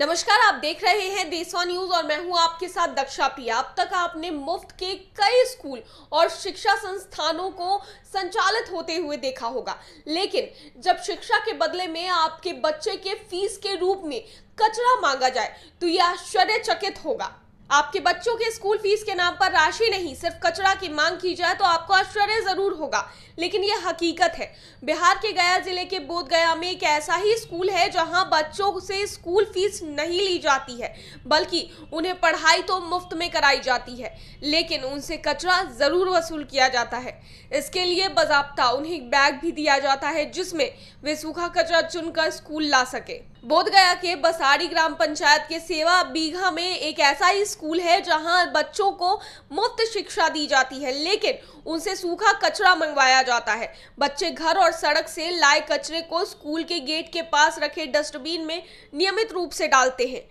नमस्कार आप देख रहे हैं देसवा न्यूज और मैं हूं आपके साथ दक्षा पिया अब तक आपने मुफ्त के कई स्कूल और शिक्षा संस्थानों को संचालित होते हुए देखा होगा लेकिन जब शिक्षा के बदले में आपके बच्चे के फीस के रूप में कचरा मांगा जाए तो यह आश्चर्यचकित होगा आपके बच्चों के स्कूल फीस के नाम पर राशि नहीं सिर्फ कचरा की मांग की जाए तो आपको आश्चर्य जरूर होगा लेकिन यह हकीकत है बिहार के गया जिले के बोधगया में एक ऐसा ही स्कूल है जहां बच्चों से स्कूल फीस नहीं ली जाती है बल्कि उन्हें पढ़ाई तो मुफ्त में कराई जाती है लेकिन उनसे कचरा जरूर वसूल किया जाता है इसके लिए बाजाबता उन्हें बैग भी दिया जाता है जिसमे वे सूखा कचरा चुनकर स्कूल ला सके बोधगया के बसाड़ी ग्राम पंचायत के सेवा बीघा में एक ऐसा ही स्कूल है जहां बच्चों को मुफ्त शिक्षा दी जाती है लेकिन उनसे सूखा कचरा मंगवाया जाता है बच्चे घर और सड़क से लाए कचरे को स्कूल के गेट के पास रखे डस्टबिन में नियमित रूप से डालते हैं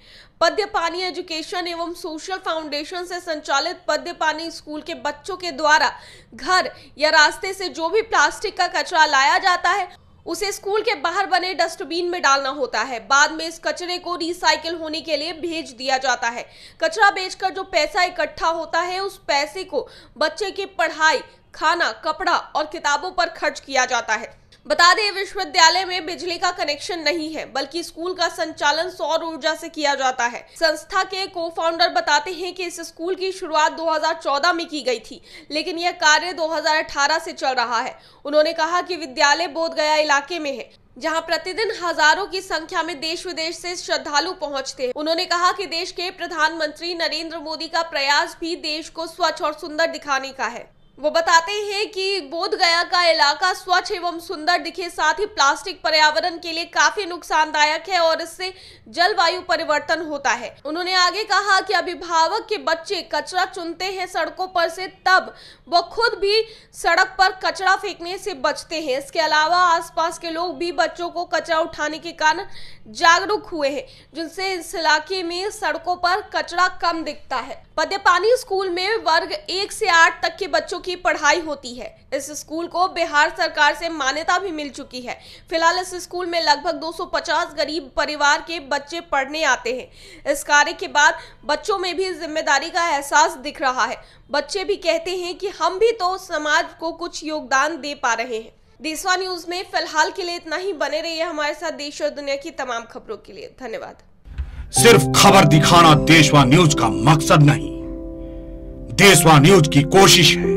पद्य पानी एजुकेशन एवं सोशल फाउंडेशन से संचालित पद्य पानी स्कूल के बच्चों के द्वारा घर या रास्ते से जो भी प्लास्टिक का कचरा लाया जाता है उसे स्कूल के बाहर बने डस्टबिन में डालना होता है बाद में इस कचरे को रिसाइकिल होने के लिए भेज दिया जाता है कचरा बेचकर जो पैसा इकट्ठा होता है उस पैसे को बच्चे की पढ़ाई खाना कपड़ा और किताबों पर खर्च किया जाता है बता दें विश्वविद्यालय में बिजली का कनेक्शन नहीं है बल्कि स्कूल का संचालन सौर ऊर्जा से किया जाता है संस्था के को फाउंडर बताते हैं कि इस स्कूल की शुरुआत 2014 में की गई थी लेकिन यह कार्य 2018 से चल रहा है उन्होंने कहा कि विद्यालय बोधगया इलाके में है जहां प्रतिदिन हजारों की संख्या में देश विदेश से श्रद्धालु पहुंचते हैं उन्होंने कहा कि देश के प्रधानमंत्री नरेंद्र मोदी का प्रयास भी देश को स्वच्छ और सुंदर दिखाने का है वो बताते हैं कि बोधगया का इलाका स्वच्छ एवं सुंदर दिखे साथ ही प्लास्टिक पर्यावरण के लिए काफी नुकसानदायक है और इससे जलवायु परिवर्तन होता है उन्होंने आगे कहा कि अभिभावक के बच्चे कचरा चुनते हैं सड़कों पर से तब वो खुद भी सड़क पर कचरा फेंकने से बचते हैं इसके अलावा आसपास के लोग भी बच्चों को कचरा उठाने के कारण जागरूक हुए हैं जिनसे इस इलाके में सड़कों पर कचरा कम दिखता है पद्यपानी स्कूल में वर्ग एक से आठ तक के बच्चों की पढ़ाई होती है इस स्कूल को बिहार सरकार से मान्यता भी मिल चुकी है फिलहाल इस स्कूल में लगभग 250 गरीब परिवार के बच्चे पढ़ने आते हैं इस कार्य के बाद बच्चों में भी जिम्मेदारी का एहसास दिख रहा है बच्चे भी कहते हैं कि हम भी तो समाज को कुछ योगदान दे पा रहे हैं देशवा न्यूज में फिलहाल के लिए इतना ही बने रहिए हमारे साथ देश और दुनिया की तमाम खबरों के लिए धन्यवाद सिर्फ खबर दिखाना देशवा न्यूज का मकसद नहीं देशवा न्यूज की कोशिश है